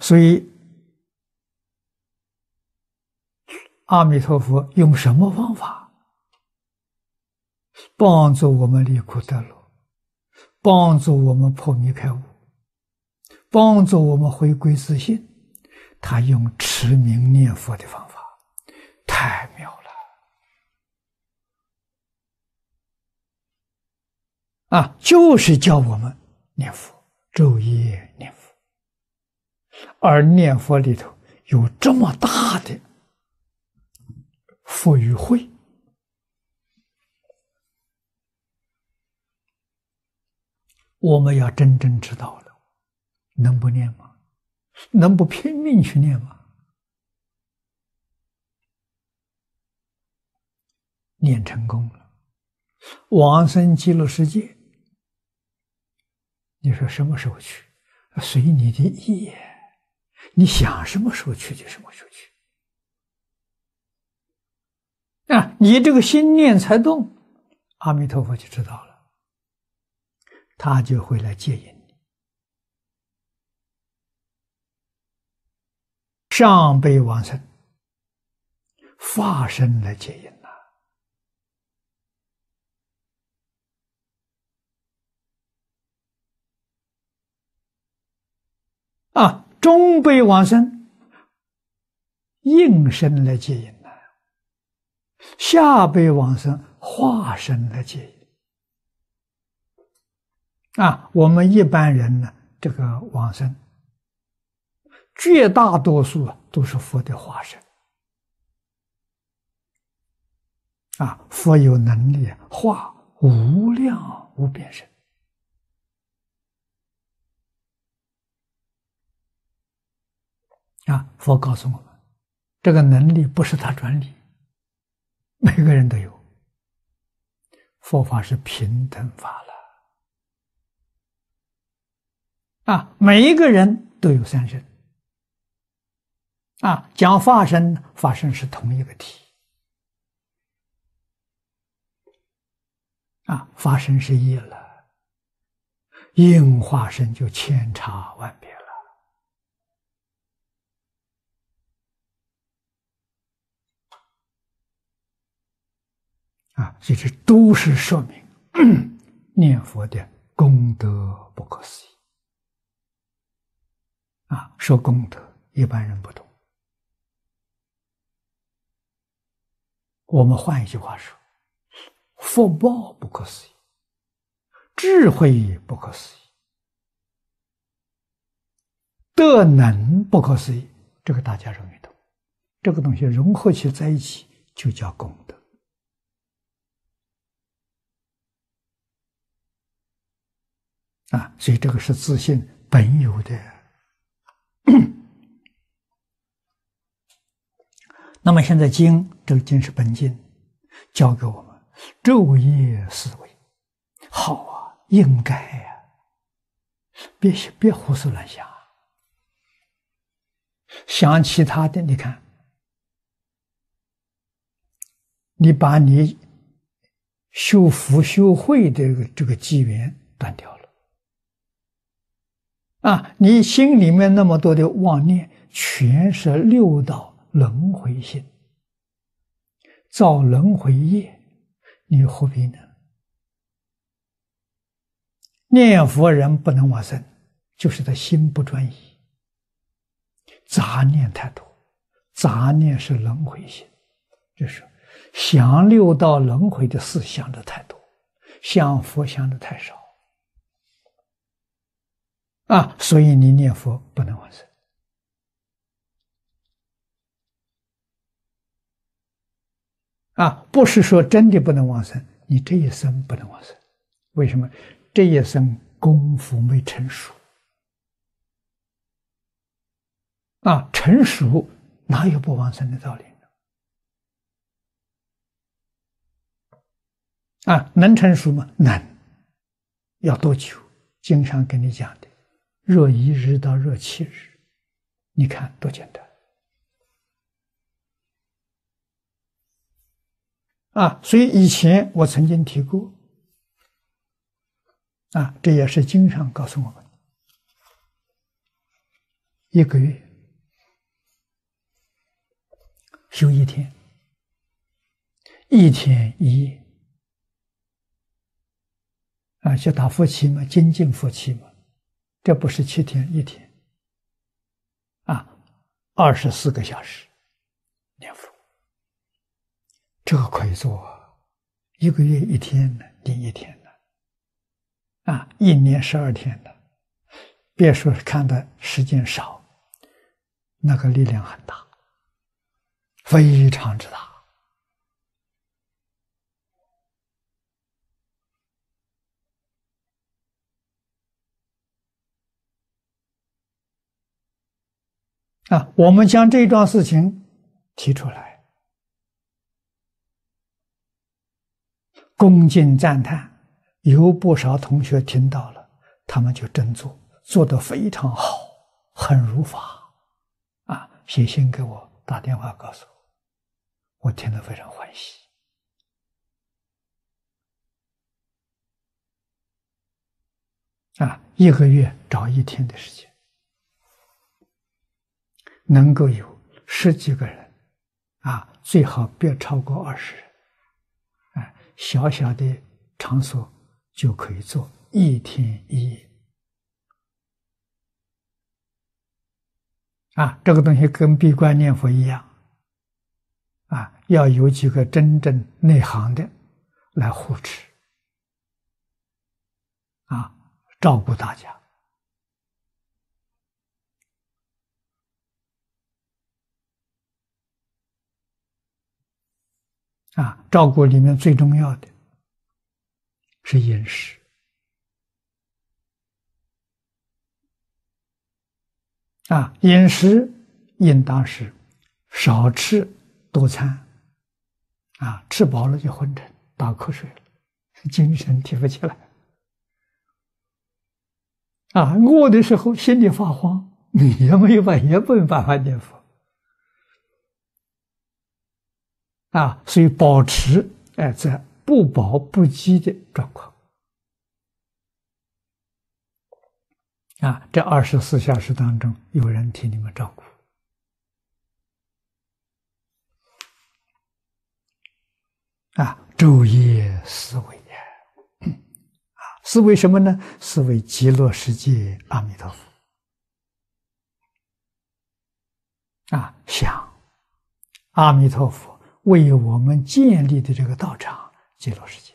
所以，阿弥陀佛用什么方法帮助我们离苦得乐，帮助我们破迷开悟，帮助我们回归自信？他用持名念佛的方法，太妙了！啊，就是教我们念佛，昼夜念佛。而念佛里头有这么大的富与慧，我们要真正知道了，能不念吗？能不拼命去念吗？念成功了，往生极乐世界，你说什么时候去？随你的意。你想什么时候去就什么时候去啊！你这个心念才动，阿弥陀佛就知道了，他就会来接引你。上辈往生，化身来接引。中辈往生，应身来接引了；下辈往生，化身来接引。啊，我们一般人呢，这个往生，绝大多数都是佛的化身。啊，佛有能力化无量无边身。啊，佛告诉我们，这个能力不是他专利，每个人都有。佛法是平等法了，啊，每一个人都有三身，啊，讲化身，化身是同一个体，啊，化身是一了，应化身就千差万别。啊，其实都是说明念佛的功德不可思议。啊，说功德一般人不懂。我们换一句话说，福报不可思议，智慧不可思议，德能不可思议，这个大家容易懂。这个东西融合起来在一起，就叫功德。啊，所以这个是自信本有的。那么现在经这个经是本经，教给我们昼夜思维，好啊，应该呀，别别胡思乱想，想其他的，你看，你把你修福修慧这个这个机缘断掉。啊，你心里面那么多的妄念，全是六道轮回心，造轮回业，你何必呢？念佛人不能往生，就是他心不专一，杂念太多，杂念是轮回心，就是想六道轮回的事想的太多，想佛想的太少。啊，所以你念佛不能往生。啊，不是说真的不能往生，你这一生不能往生，为什么？这一生功夫没成熟。啊，成熟哪有不往生的道理？啊，能成熟吗？能。要多久？经常跟你讲的。热一日到热七日，你看多简单！啊，所以以前我曾经提过，啊，这也是经常告诉我们：一个月休一天，一天一夜，啊，就打夫妻嘛，精进夫妻嘛。这不是七天一天，啊，二十四个小时念佛，这个可以做，一个月一天的，定一天的，啊，一年十二天的，别说看的时间少，那个力量很大，非常之大。啊，我们将这一桩事情提出来，恭敬赞叹，有不少同学听到了，他们就真做，做的非常好，很如法，啊，写信给我，打电话告诉我，我听了非常欢喜。啊，一个月找一天的时间。能够有十几个人，啊，最好别超过二十人，啊，小小的场所就可以做一天一夜，啊，这个东西跟闭关念佛一样，啊，要有几个真正内行的来护持，啊，照顾大家。啊，照顾里面最重要的是饮食。啊，饮食应当是少吃多餐。啊，吃饱了就昏沉，打瞌睡了，精神提不起来。啊，饿的时候心里发慌，你也没有办，也没有办法应付。啊，所以保持哎在不饱不饥的状况，啊，这二十四小时当中有人替你们照顾，啊，昼夜思维呀，啊，思维什么呢？思维极乐世界阿弥陀佛，啊，想阿弥陀佛。为我们建立的这个道场记录世界。